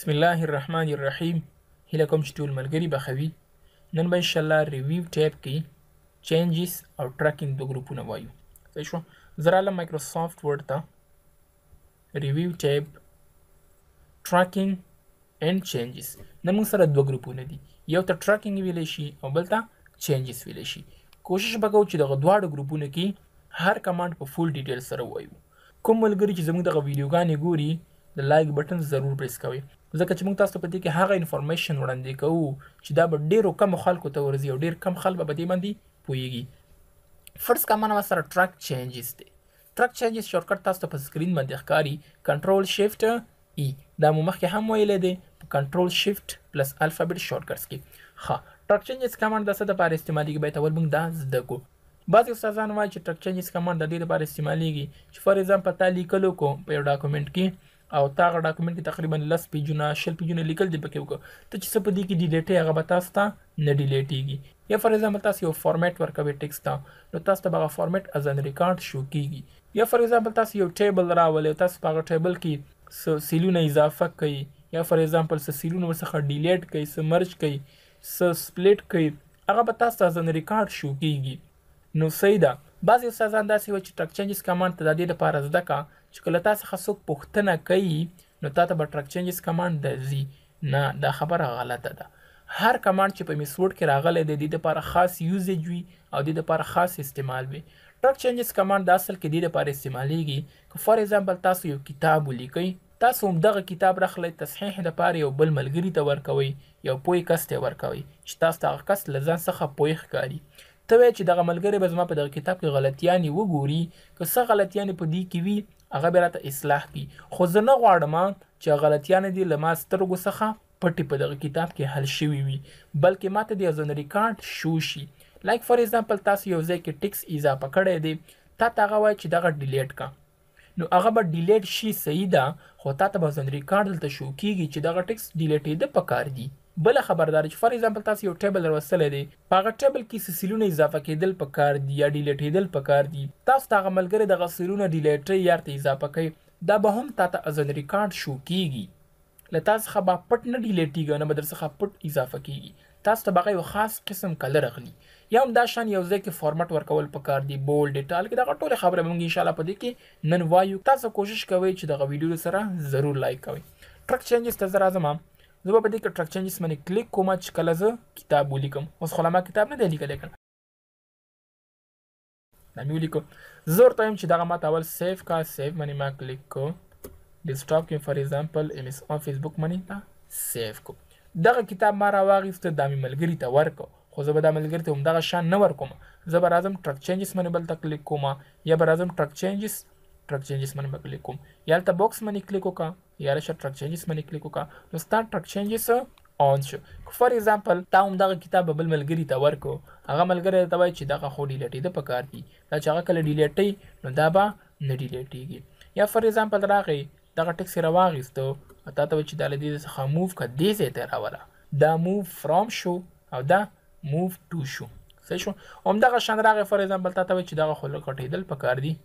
بسم الله الرحمن الرحیم هیله کوم چې ټول ملګري بخوي نن به انشاءالله ریویو ټیب کې چینجز او ټریکینګ دو ګروپونه وایو صحیح شو زه راغلم مایکروسافټ ورډ ته ریویو ټیب ټریکینګ اینډ چینجز نن موږ سره دوه ګروپونه دي یو ته ټریکینګ ویلی شي او بل ته چینجز ویلی شي کوشش به کوو چې دغه دواړه ګروپونه کې هر کمانډ په فول ډیټیل سره وایو کوم ملګري چې زموږ دغه ویډیوګانې ګوري د لایک بټن ضرور پریس کوئ ځکه چې موږ تاسو ته په دې کې هغه انفارمیشن وړاندې کوو چې دا به ډیرو کم خلکو ته ورځي او ډیر کم خلک به دې باندې پوهیږي فرست کمانه سره ټرک چینجز دی ټرک چینجز شورټکټ تاسو ته په سکرین باندې ښکاری کنټرول شیفټ ای دا مو مخکې هم ویل دی په کنټرول شیفټ پلس الفابت شورټکټس کې ها ټرک چینجز کمانډ د څه لپاره استعمالیږي به تول موږ دا زده کو بعض استادان وایي چې ټرک چینجز کمانډ د دې لپاره استعمالیږي چې فار ایگزامپل تا لیکلو کو په یو ډاکومنټ کې او تا غ ډاکومېنټ کې تقریبا لس پیجونه شل پیجونه لیکل دي پکې وکړه ته چې څه په دې کې ډیلیټ هغه به تاسو ته نه ډیلیټېږي یا فار ایگزامپل تاسو یو فارمیټ ورکوي ټیکس ته نو تاسو ته به هغه فارمیټ از ان ریکارډ شو کیږي یا فار ایگزامپل تاسو یو ټیبل راولې تاسو په هغه ټیبل کې څه سیلونه اضافه کوي یا فار ایگزامپل څه سیلونه ورڅخه ډیلیټ کوي څه مرج کوي څه سپلیټ کوي هغه به تاسو ته از ان ریکارډ شو کیږي نو صحیح ده بعضې استادان داسې وو چې ټک چینجز کمانډ ته د دې لپاره زده کړه چې کله تاسو خصوص پوښتنه کوي نو تاسو به ټرک چینجز کمانډ درځي نه دا خبره غلطه ده هر کمانډ چې په میسورډ کې راغلی دی د دې لپاره خاص یوزیج وي او د دې لپاره خاص استعمال وي ټرک چینجز کمانډ د اصل کې د دې لپاره استعمالیږي که فار ایگزامپل تاسو یو کتاب ولیکئ تاسو هم دغه کتاب راخلی تصحیح د پاره یو بل ملګری ته ورکوي یو پوی کس ته ورکوي چې تاسو هغه کس له ځان څخه پوی ښکاري ته وایې چې دغه ملګری به زما په دغه کتاب کې غلطیانې وګوري که څه غلطیانې په دې کې وي هغه به راته اصلاح کی خو زه نه غواړم چې غلطیان دي لما سترګو څخه پټې په دغه کتاب کې حل شوي وي بلکې ماته د یو ریکارډ شو شي لایک فار ایگزامپل تاسو یو ځای کې ټیکس اضافه کړی دی تا ته هغه وایي چې دغه ډیلیټ کا نو هغه به ډیلیټ شي صحیح ده خو تا ته به ریکارډ دلته شو کیږي چې دغه ټیکس ډیلیټېده پکار دی بل خبردار چې فار ایگزامپل تاسو یو ټیبل وروستلې دی په هغه ټیبل کې سیسلونه اضافه کېدل په کار دی یا ډیلیټېدل په کار دی تاسو دا عملګری د غسلونه ډیلیټ یا ته اضافه کړئ دا به هم تاسو ازن ریکارډ شو کیږي لته څخه با پټ نه ډیلیټیږي نه بدر څخه پټ اضافه کیږي تاسو ته بغیر یو خاص قسم کلر غلی یا هم دا شان یو ځای کې فارمټ ورکول پکار دی بولډ ډیټال کې دا ټول خبره مونږ ان شاء الله پدې کې نن وایو تاسو کوشش کوئ چې دا ویډیو سره ضرور لایک کوئ ټرک چینجز ته زرا زمام زه به په دې کنټراکشن جسم باندې کلیک کوم چې کله زه کتاب ولیکم اوس خو ما کتاب نه دی لیکلی کنه دا مې ولیکو زه ورته وایم چې دغه ماته اول سیف کا سیف باندې ما کلیک کو ډیسکټاپ کې فار ایگزامپل ایم ایس او فیسبوک باندې ما سیف کو دغه کتاب ما راواغېسته دا مې ملګري ته ورکو خو زه به دا ملګري ته همدغه شان نه ورکوم زه به راځم ټرک چینجز باندې بل ته کلیک کوم یا به راځم ټرک چینجز ټرک چینجز باندې به کلیک کوم یا هلته بوکس باندې کلیک وکړم یاره شرط چینجز باندې کلیک وکړه نو ستا ټرک چینجز اون شو فار ایگزامپل تا هم دغه کتاب بل ملګری ته ورکو هغه ملګری ته وایي چې دغه خو ډیلیټې د پکار دی دا چې هغه کله ډیلیټې نو دا به نه ډیلیټېږي یا فار ایگزامپل راغی دغه ټیکس راواغېستو تا ته وایي چې دا له دې څخه موو که دې ځای ته راوله دا موو فرام شو او دا موو ټو شو صحیح شو همدغه شان راغی فار ایگزامپل تا ته وایي چې دغه خو لږ غټېدل پکار دي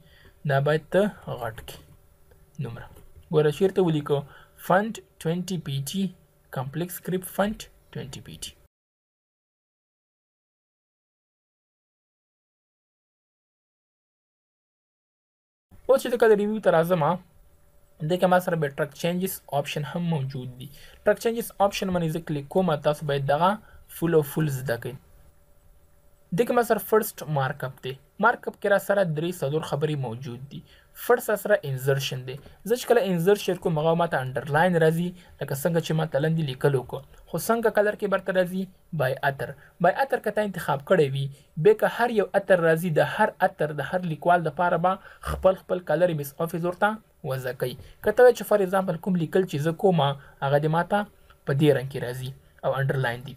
دا باید ته غټ کړي دومره ګوره چیرته ولیکو فند 20 پی ټي کمپلیکس سکرپټ فند 20 پی ټي اوس چې کله ریویو ته راځم دغه ما سره به ټرک چینجز آپشن هم موجود دي ټرک چینجز آپشن باندې زه کلیک کوم تاسو باید دغه فول او فول زده کړئ دغه ما سره فرست مارک اپ دی مارک اپ کې را سره درې څلور خبرې موجود دي فرست سره انزرشن دی زه چې کله انزر شیر کوم هغه ماته انډرلاین راځي لکه څنګه چې ما تلندې لیکلو کو خو څنګه کلر کې برته راځي بای اتر بای اتر کته انتخاب کړی وي به که هر یو اتر راځي د هر اتر د هر لیکوال د پاره به خپل خپل کلر مس افیس ورته وزه کوي کته چې فار ایگزامپل کوم لیکل چې زه کومه هغه د ماته په دې رنګ کې راځي او انډرلاین دی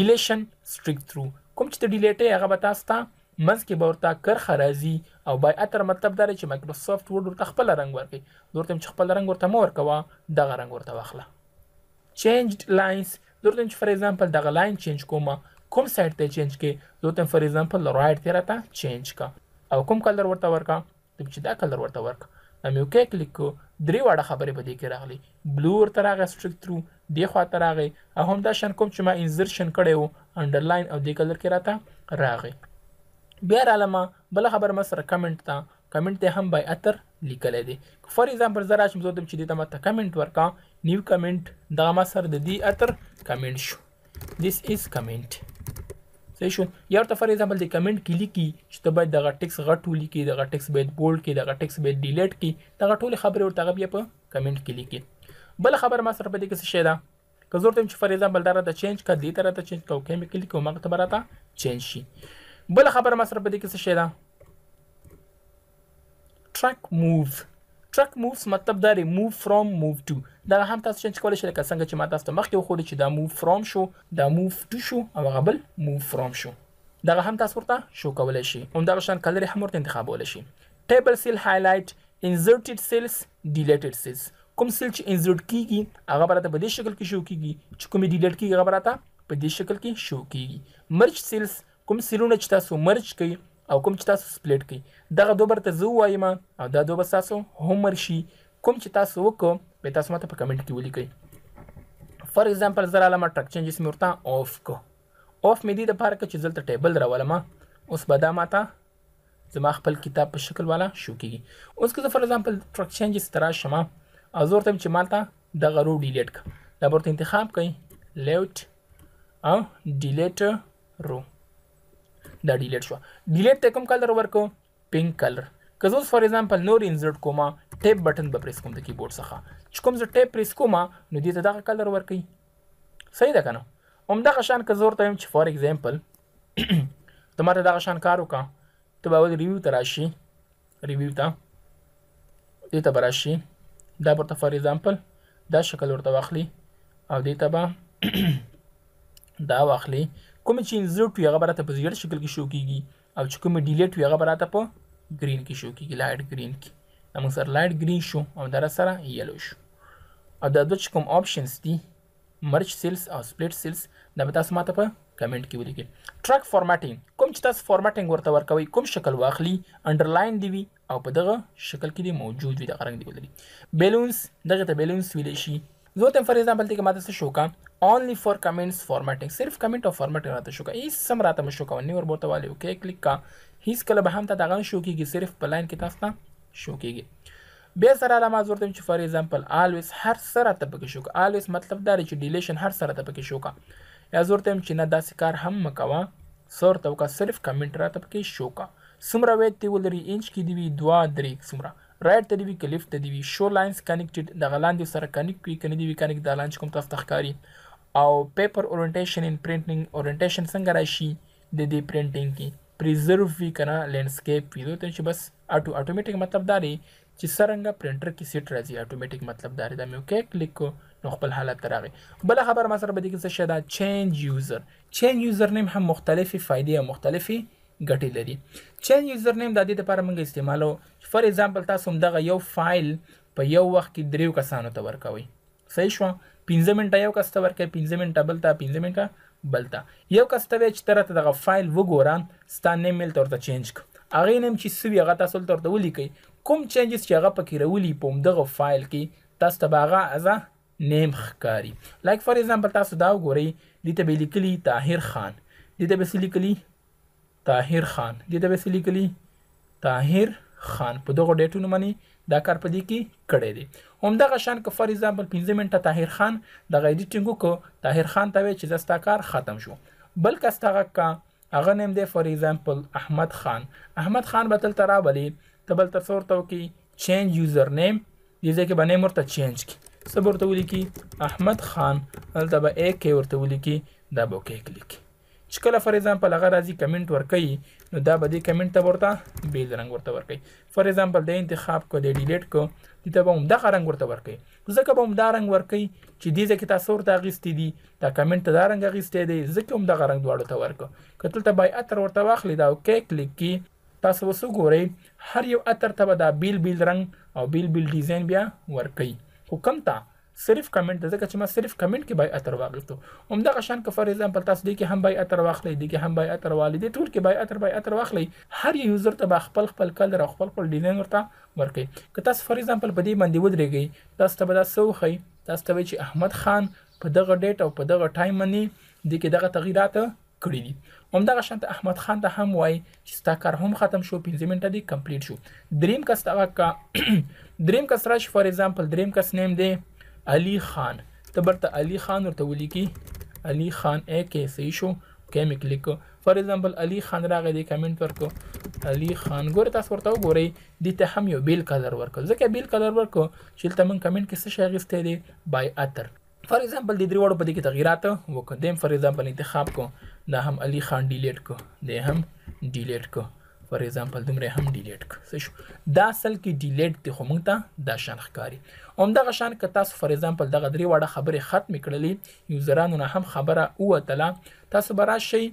ډیلیشن سټریک تھرو کوم چې ډیلیټ هغه به تاسو ته منځ کې به ورته کرخه راځي او بای اتر مطلب دا چې مایکروسافټ ورډ ورته خپل رنگ ورکړي دورته چې خپل رنگ ورته مور کوا دغه رنگ ورته واخله چینجډ لاینز دورته چې فار ایگزامپل دغه لاین چینج کوم کوم سایت ته چینج کې دورته فار ایگزامپل رائټ ته راته چینج کا او کوم کلر ورته ورکا ته چې دا کلر ورته ورک ام یو کې کلیک کو درې واړه خبرې به دې کې راغلي بلو ورته راغی سټریک تھرو دې خوا ته راغی او هم دا شن کوم چې ما انزرشن کړی وو انډرلاین او دې کلر کې راته راغی بیا رالمه بل خبر ما سره کمنټ تا کمنټ ته هم بای اتر لیکل دي فور ایگزامپل زرا شم زه چې دې ته ماته کمنټ ورکا نیو کمنټ دا ما سره د دې اتر کمنټ شو دیس از کمنټ صحیح شو یو ته فور ایگزامپل دې کمنټ کې لیکي چې ته باید دغه ټیکس غټو لیکي دغه ټیکس باید بولډ کې دغه ټیکس باید ډیلیټ کې دغه ټول خبره ورته بیا په کمنټ کې لیکي بل خبر ما سره په دې کې څه ده که زور تم چې فار ایگزامپل دره ته چینج کړ دې تر ته چینج کو کیمیکل کې کومه ته براته چینج شي بل خبر ما سره په دې کې څه شي ده track move track moves مطلب دا ری move from move to دا هم تاسو چنج کولای شئ لکه څنګه چې ما تاسو ته مخکې وخوړې چې دا move from شو دا move to شو او هغه بل move from شو دا هم تاسو ورته شو کولای شئ همدغه شان کلر هم ورته انتخابولی شئ ټیبل سیل هایلایټ inserted cells deleted cells کوم سیل چې انزرټ کیږي هغه برته په دې شکل کې شو کیږي چې کومې ډیلیټ کیږي هغه برته په دې شکل کې شو کیږي مرج سیلز کوم سیلونه چې تاسو مرج کوي او کوم چې تاسو سپلیټ کړئ دغه دوبر ته زه وایم او دا دوبر تاسو هم شي کوم چې تاسو وکړو به تاسو ماته په کمنټ کې ولیکئ فار ایگزامپل زه راغلم ټرک چینجز مې ورته آف کو آف مې دې دپاره کړه چې دلته ټیبل راولم اوس به دا ماته زما خپل کتاب په شکل والا شو کېږي اوس که زه فار ایگزامپل ټرک چینجز ته راشم او زه ورته چې مالته دغه رو ډیلیټ کړه دا به ورته انتخاب کوئ لیوټ او ډیلیټ رو دا ډیلیټ شو ډیلیټ ته کوم کلر ورکو پینک کلر که زه اوس فار ایگزامپل نور انزرټ کوم ټیپ بټن به پریس کوم د کیبورډ څخه چې کوم زه ټیپ پریس کوم نو دې ته دغه کلر ورکوي صحیح ده که نه همدغه شان که زه ورته وایم چې فار ایگزامپل ته ماته دغه شان کار وکړه ته به اول ریویو ته راشي ریویو ته دې ته به راشي دا ورته فار ایگزامپل دا شکل ورته واخلي او دې ته به دا واخلي کوم چې انزلټ وي هغه به راته په زیړ شکل کې شو کیږي او چې کوم ډیلیټ وي هغه به راته په ګرین کې شو کیږي لایټ ګرین کې دا موږ سره لایټ ګرین شو او دا سره یلو شو او دا دوه چې کوم آپشنز دي مرچ سیلز او سپلیټ سیلز دا به تاسو ماته په کمنټ کې ولیکئ ټرک فارمټینګ کوم چې تاسو فارمټینګ ورته ورکوي کوم شکل واخلي انډرلاین دی وي او په دغه شکل کې دی موجود وي دغه رنګ دی ولري بیلونز دغه ته بیلونز ویل شي जो तेम Zotem for example tika mata shuka only for comments formatting सिर्फ comment और format करना shuka इस सम राता में shuka वन्नी और बोता वाले ओके क्लिक का हिस कल बहम ता दागान शो कीगी सिर्फ पलाइन की तरफ ना शो कीगी बेसर माजूर जोरतम फॉर एग्जांपल ऑलवेज हर सर सरा तबके शोका ऑलवेज मतलब दारी ची डिलेशन हर सर सरा तबके शोका या जोर तेम जोरतम दास कार हम मकवा सर तो का सिर्फ कमेंट रा तबके शोका सुमरा वे दरी इंच की दिवी दुआ दरी सुमरा رائټ ته دی وی کلیف ته دی وی شو لاینز کنیکټډ د غلاندې سره کنیکټ کوي کني دی وی کنیکټ د لانچ کوم تاسو تخکاری او پیپر اورینټیشن ان پرینټینګ اورینټیشن څنګه راشي د دې پرینټینګ کې پریزرو وی کنه لینډسکیپ وی دوی چې بس اټو اټومیټیک مطلب داري چې سرنګ پرینټر کې سیټ راځي اټومیټیک مطلب داري دا مې اوکې کلیک کو نو خپل حالت راغی بل خبر ما سره به دې کې څه شته چینج یوزر چینج یوزر نیم هم مختلفي فائدې او مختلفي ګټې لري چین یوزر نیم د دې لپاره موږ استعمالو فار ایگزامپل تاسو هم دغه یو فایل په یو وخت کې دریو کسانو ته ورکوي صحیح شو 15 منټه یو کس ته ورکوي 15 منټه بل ته 15 منټه بل ته یو کس ته چې ترته دغه فایل وګورم ستان نیم مل ترته چینج اغه نیم چې سوي هغه تاسو ترته ولیکي کوم چینجز چې هغه پکې رولي پوم دغه فایل کې تاسو ته هغه ازه نیم ښکاری لایک فار ایگزامپل تاسو دا وګورئ دته به لیکلی طاهر خان دته به لیکلی طاهر خان دې ته به څه لیکلي طاهر خان په دغو ډیټونو باندې دا کار په دې کې کړی دی همدغه شان که فار ایگزامپل پنځه منټه طاهر خان دغه ایډیټینګ وکړو طاهر خان ته وایي چې زستا کار ختم شو بلکې ستغه کا هغه نیم دی فار ایگزامپل احمد خان احمد خان به تل راولي ته بل تصور تو کې چینج یوزر نیم دې ځای کې باندې مرته چینج کی صبر ته ولیکي احمد خان هلته به 1 کې ورته ولیکي دا به 1 کلیک چې کله فار ایگزامپل هغه راځي کمنټ ورکړي نو دا به دې کمنټ ته ورته بیل رنگ ورته ورکړي فار ایگزامپل د انتخاب کو د ډیلیټ کو دې ته به هم دغه رنگ ورته ورکړي ځکه به هم دا رنگ ورکړي چې دې ځکه تاسو ورته اغېستی دي دا کمنټ ته دا رنگ اغېستی دی ځکه هم دغه رنگ دواړو ته ورکړو کتل ته بای اتر ورته واخلي دا اوکې کلیک کی تاسو وسو ګورئ هر یو اتر ته به دا بیل بیل رنگ او بیل بیل ډیزاین بیا ورکړي خو کم ته صرف کمنټ ځکه چې ما صرف کمنټ کې بای اتر واغلتو همدغه شان که فار ایگزامپل تاسو دی کې هم بای اتر واخلې دی کې هم بای اتر والي دی ټول کې بای اتر بای اتر واخلې هر یوزر ته به خپل خپل کلر او خپل خپل ډیزاین ورته ورکړي که تاسو فار ایگزامپل په دې باندې ودرېږئ تاسو ته به دا څه وښیي تاسو ته چې احمد خان په دغه ډیټ او په دغه ټایم باندې د کې دغه تغیرات کړی دي همدغه شانت احمد خان ته هم وای چې ستا کار هم ختم شو 15 منټه دی کمپلیټ شو دریم کس تا کا دریم کس راش فار ایگزامپل دریم کس نیم دی علی خان ته برته علی خان ورته ولیکي علی خان ا کې صحیح شو کې مې کلیک فار ایگزامپل علی خان راغی دی کمنټ ورکو علی خان ګوره تاسو ورته وګورئ دې ته هم یو بیل کلر ورکو ځکه بیل کلر ورکو چې تاسو من کمنټ کې څه شی غوښتې دی بای اتر فار ایگزامپل د درې وړو په دې کې تغیرات وکړم فار ایگزامپل انتخاب کو دا هم علی خان ډیلیټ کو دې هم ډیلیټ کو فار ایگزامپل دومره هم ډیلیټ کړو شو دا اصل کې ډیلیټ دی خو موږ ته دا شان ښکاری هم دغه شان که تاسو فار ایگزامپل دغه درې وړه خبرې ختم کړلې یوزرانو نه هم خبره اوتله تاسو به راشئ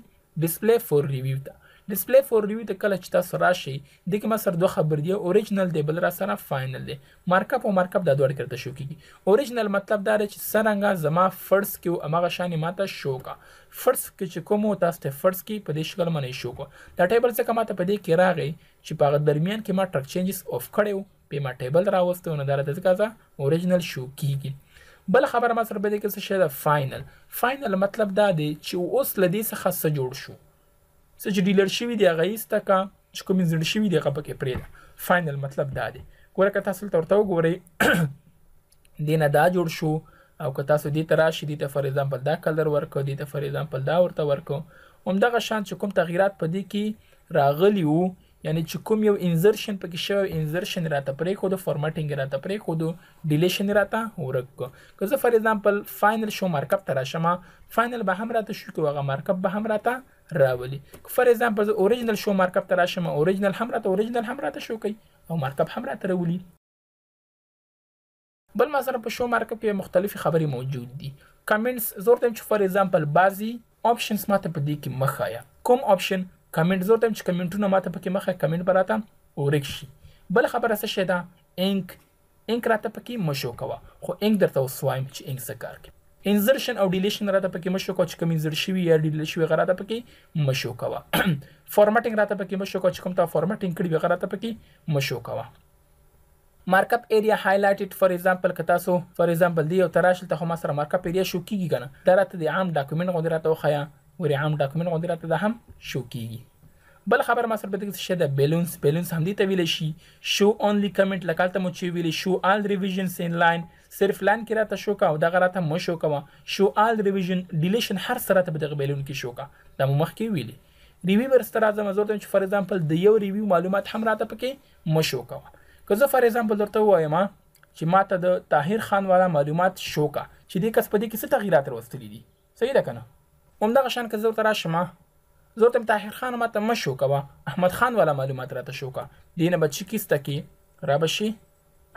ډسپلی فور ریویو ته ډسپلی فور ریویو ته کله چې تاسو راشئ د کې ما سره دوه خبر دی اوریجنل دی بل را سره فاینل دی مارکاپ او مارکاپ دا دوه کړه شو کیږي اوریجنل مطلب دا چې سرنګه زما فرض کې امغه شانې ماته شو کا فرض کې چې کوم تاسو ته فرض کې په دې شکل باندې شو کو دا ټیبل څه کماته په دې کې راغی چې په درمیان کې ما ټرک چینجز اوف کړو په ما ټیبل راوستو نه دا راته ځکه اوریجنل شو کیږي بل خبره ما سره به دې کې څه شی ده فاینل فاینل مطلب دا دی چې اوس لدې څخه څه جوړ شو څه چې ډیلر شوی دی هغه ایسته کا چې کوم زړه شوی دی هغه پکې پرېده فاینل مطلب دا دی ګوره که تاسو ورته وګورئ دینه دا جوړ شو او که تاسو دې ته راشي دې ته فار ایگزامپل دا کلر ورکو دې ته فار ایگزامپل دا ورته ورکو همدغه شان چې کوم تغیرات په دې کې راغلی وو یعنی چې کوم یو انزرشن پکې شوی انزرشن راته پرې خو د فارمټینګ راته پرې خو د ډیلیشن راته ورکو که زه فار ایگزامپل فاینل شو مارکاپ ته راشم فاینل به هم راته شو کې هغه مارکاپ به هم راته راولي فور ایگزامپل زه اوریجنل شو مارکاپ ته راشم اوریجنل هم راته اوریجنل هم راته شو کوي او مارکاپ هم راته راولي بل ما سره په شو مارکاپ کې مختلفې خبرې موجود دي کمنټس زور تم چې فور ایگزامپل بعضی آپشنز ماته په دې کې مخایا کوم آپشن کمنټ زور تم چې کمنټونه ماته پکې مخه کمنټ براته اوریک شي بل خبره څه شي دا انک انک راته پکې مشو کوه خو انک درته وسوایم چې انک څه کار کوي انزرشن او ډیلیشن راته پکې مشو کو چې کوم انزر شوی یا ډیلیشن شوی غراته پکې مشو کوا فارمټینګ راته پکې مشو کو چې کوم تا فارمټینګ کړی وغراته پکې مشو کوا مارکاپ ایریا هایلایټډ فار ایگزامپل که تاسو فار ایگزامپل دی او تراشل ته ما سره مارکاپ ایریا شو کیږي کنه دا راته د عام ډاکومنټ غوډه راته وخیا ورې عام ډاکومنټ غوډه راته دا هم شو کیږي بل خبر ما سره بده شه د بیلونس بیلونس هم دي ته ویل شي شو اونلی کمنټ لکالته مو چې ویل شو ال ریویژنز ان لاین صرف لان کې راته شو کا او دغه راته مو شو کا شو آل ریویژن ډیلیشن هر سره ته په دغه بیلون کې شو کا دا مو مخکې ویلي ریویو ورسته راځم زه چې فار ایگزامپل د یو ریویو معلومات هم راته پکې مو شو کا که زه فار ایگزامپل درته وایم چې ما ته د طاهر خان والا معلومات شو کا چې دې کس په دې کې څه تغیرات راوستلې دي صحیح ده کنه همدغه شان که زه ورته راشم زور تم طاهر خان ماته مشو کوا احمد خان والا معلومات راته شو کا دینه بچی کیسته کی را بشي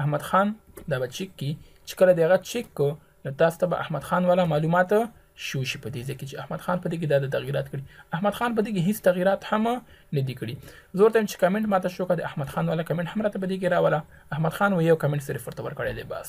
احمد خان دا بچی کی چې کله دغه چیک کو نو تاسو ته به احمد خان والا معلومات شو شي په دې ځکه چې احمد خان په دې کې د تغیرات کړي احمد خان په دې کې هیڅ تغیرات هم نه دي کړي زور ته چې کمنټ ماته شو کړه احمد خان والا کمنټ هم راته په دې کې راواله احمد خان و یو کمنټ صرف ورته ورکړی دی بس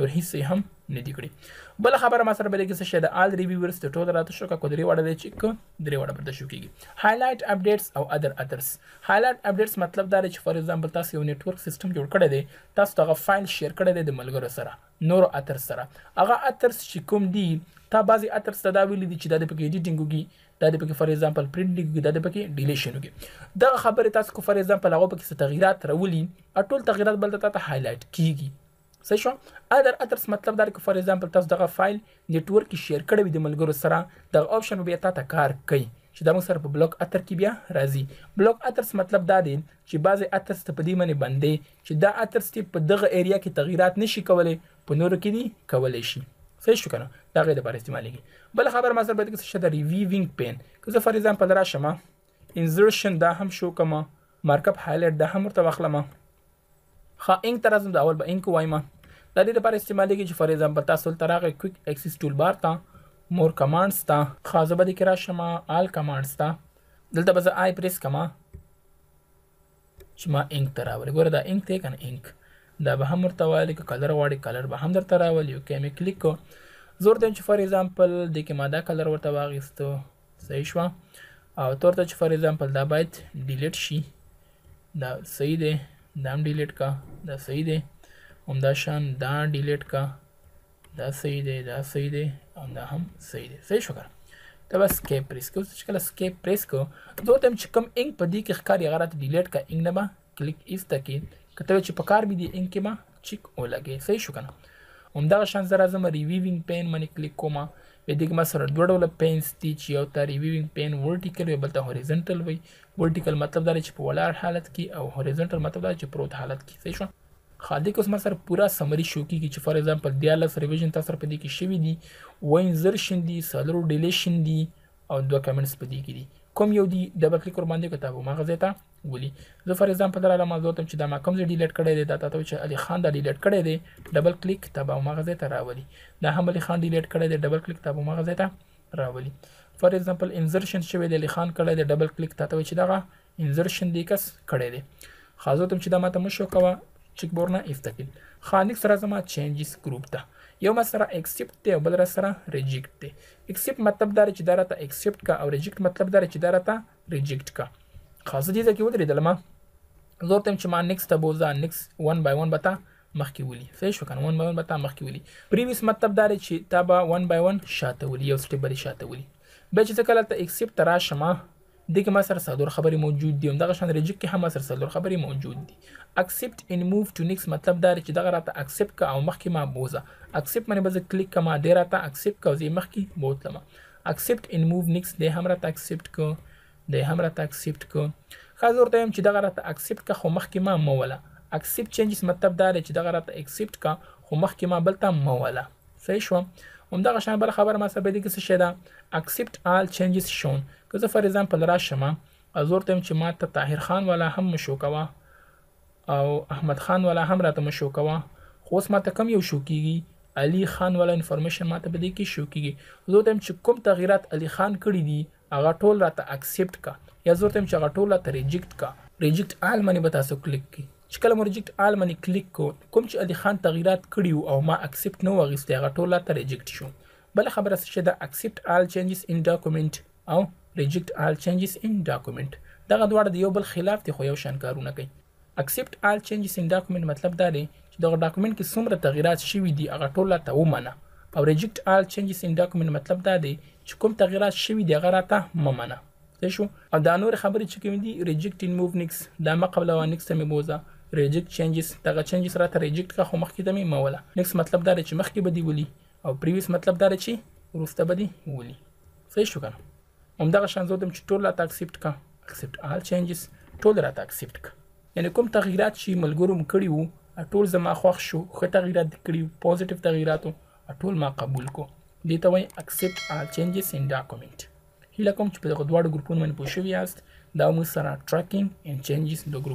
نور هیڅ یې هم نه دي کړي بل خبره ما سره بلې کې څه شی د آل ریویورز ته ټول راته شو کو درې وړه دی چې ک درې وړه پرته شو کیږي هایلایټ اپډیټس او اذر اذرز هایلایټ اپډیټس مطلب دا دی چې فار ایگزامپل تاسو یو نیټورک سیستم جوړ کړی دی تاسو دغه فایل شیر کړی دی د ملګرو سره نور اثر سره هغه اثر چې کوم دی تا بعضی اثر صدا ویل دي چې دا د پکې ایډیټینګ وګي دا د پکې فار ایگزامپل پرینټ لیکي دا د پکې ډیلیشن وکي دا خبره تاسو کو فار ایگزامپل هغه پکې څه تغیرات راولي ټول تغیرات بل ته ته هایلایټ کیږي صحیح شو اذر ادرس مطلب دا چې فار ایگزامپل تاسو دغه فایل نتورک کې شیر کړی وي د ملګرو سره دغه آپشن به تاسو کار کوي چې دا موږ سره په بلوک اتر کې بیا راځي بلوک اترس مطلب دا دی چې بعضی اترس ته په دې باندې باندې چې دا اترس په دغه ایریا کې تغیرات نشي کولای په نورو کې دي کولای شي صحیح شو کنه دا غیر لپاره استعمالېږي بل خبر ما سره به کې شته ریویوینګ پین که زه فار ایگزامپل راشم انزرشن دا هم شو کوم مارکاپ هایلایټ دا هم ورته واخلم ښه انک ته راځم د اول به انک وایم د دې لپاره استعمالیږي چې فار ایگزامپل تاسو تل راغی کویک اکسس ټول بار ته مور کمانډز ته خاصه به کې راشم آل کمانډز ته دلته به زه آی پریس کما چې ما انک ته راولي ګوره دا انک دی کنه انک دا به هم ورته والی که کلر غواړي کلر به هم درته راولي اوکې مې کلیک کو زور ته چې فار ایگزامپل دې کې ما دا کلر ورته واغېستو صحیح شوه او تور ته چې فار ایگزامپل دا باید ډیلیټ شي دا صحیح دی دا هم ډیلیټ کا دا صحیح دی همدا شان دا ډیلیټ کا دا صحیح دی دا صحیح دی او دا هم صحیح دی صحیح شو کنه دا بس اسکیپ پریس کو چې کله اسکیپ پریس کو دوه تم چې کوم انک په دې کې ښکاری غره ته ډیلیټ کا انک نه ما کلیک ایستا کې کته چې په کار به دي انک کې ما چیک ولګي صحیح شو کنه همدا شان زرا زم ریویوینګ پین باندې کلیک کوم په دې کې ما سره دوه ډوله پینز دي چې یو ته ریویوینګ پین ورټیکل وي بل ته هوریزنټل وي ورټیکل مطلب دا دی چې په ولاړ حالت کې او هوریزنټل مطلب دا چې پروت حالت کې صحیح شو خالد اوس ما سره پورا سمری شو کی چې فار ایگزامپل دیالس ریویژن تاسو په دې کې شوی دی وینزر شین دی سالرو ډیلیشن دی او دوه کمنټس په دې کې دي کوم یو دی ډبل کلیک ور باندې کتابو ما غزه ولي زه فار ایگزامپل دلته موضوع ته چې دا ما کوم ځای ډیلیټ کړی دی دا ته چې علي خان دا ډیلیټ کړی دی ډبل کلیک ته به هماغه ځای ته راولي دا هم علي خان ډیلیټ کړی دی ډبل کلیک ته به هماغه ځای ته راولي فار ایگزامپل انزرشن شوی دی علي خان کړی دی ډبل کلیک ته ته چې دغه انزرشن دی کس کړی دی خاصو ته چې دا ماته مشو کوه چک بورنه افتقل خانیک سره زما چینجز ګروپ ته یو مسره اکسپټ دی او بل سره ریجیکټ دی اکسپټ مطلب دا چې دا راته اکسپټ کا او ریجیکټ مطلب دا چې دا راته ریجیکټ کا خاصه دې ځکه ودرېدلم زور تم چې ما نیکس ته بوزا نیکس 1 بای 1 بتا مخکې ولي فیش وکنه 1 بای 1 بتا مخکې ولي پریویس مطلب دا چې تا به 1 بای 1 شاته ولي یو سټیپ بری شاته ولي بیا چې کله ته اکسپټ ترا شمه دغه ما سره سادور خبري موجود دي دغه شان ریجیکټ کې هم سره سادور خبري موجود دي اکسپټ ان موو ټو نیکس مطلب دا چې دغه راته اکسپټ کا او مخکې ما بوزه اکسپټ باندې بز کلیک کما ډیر راته اکسپټ کا او زی مخکې بوتلم اکسپټ ان موو نیکس دې هم راته اکسپټ کو د هم راته اکسپټ کو خاص ورته هم چې دغه راته اکسپټ کا خو مخکې ما موله اکسپټ چینجز مطلب دا دی چې دغه راته اکسپټ کا خو مخکې ما بلته موله صحیح شو همدغه شان بل خبر ما سبا دی کې څه شته اکسپټ آل چینجز شون که زه فار ایگزامپل راشم ازور تم چې ما ته طاهر خان والا هم مشو کوا او احمد خان والا هم راته مشو کوا خو اوس ما ته کم یو شو کیږي علي خان والا انفارمیشن ماته بده کې شو کیږي زه تم چې کوم تغیرات علي خان کړی دي هغه ټول راته اکسپټ کا یا زور تم چې هغه ټول راته ریجیکټ کا ریجیکټ آل منی به تاسو کلیک کی چې کله مو ریجیکټ آل منی کلیک کو کوم چې علي خان تغیرات کړیو او ما اکسپټ نو وغوښتي هغه ټول راته ریجیکټ شو بل خبره څه ده اکسپټ آل چینجز ان ډاکومېنټ او ریجیکټ آل چینجز ان ډاکومېنټ دغه دواړه د یو بل خلاف دي خو یو شان کارونه کوي اکسپټ آل چینجز ان ډاکومېنټ مطلب دا دی چې دغه ډاکومېنټ کې څومره تغیرات شوي دي هغه ټول راته ومنه او ریجیکټ آل چینجز ان ډاکومنت مطلب دا دی چې کوم تغیرات شوي دي هغه راته ممنه څه شو او دا نور خبرې چې کوم دي ریجیکټ ان موو نیکس دا ما قبل او نیکس مې بوزه ریجیکټ چینجز دغه چینجز راته ریجیکټ کا خو مخکې د مې موله نیکس مطلب دا دی چې مخکې به دی ولي او پریویس مطلب دا دی چې وروسته به دی ولي څه شو کنه همدغه شان زه دم چې ټول راته اکسپټ کا اکسپټ آل چینجز ټول راته اکسپټ کا یعنی کوم تغیرات چې ملګرو مکړي وو ټول زما خوښ شو ښه تغیرات کړي پوزټیو تغیراتو ټول ما قبول کو دې ته وایي اکسپټ آل چینجز ان ډاکومنټ هیله کوم چې په دغه دواړو ګروپونو باندې پوه شوي یاست دا موږ سره ټریکینګ اینډ چینجز د ګروپ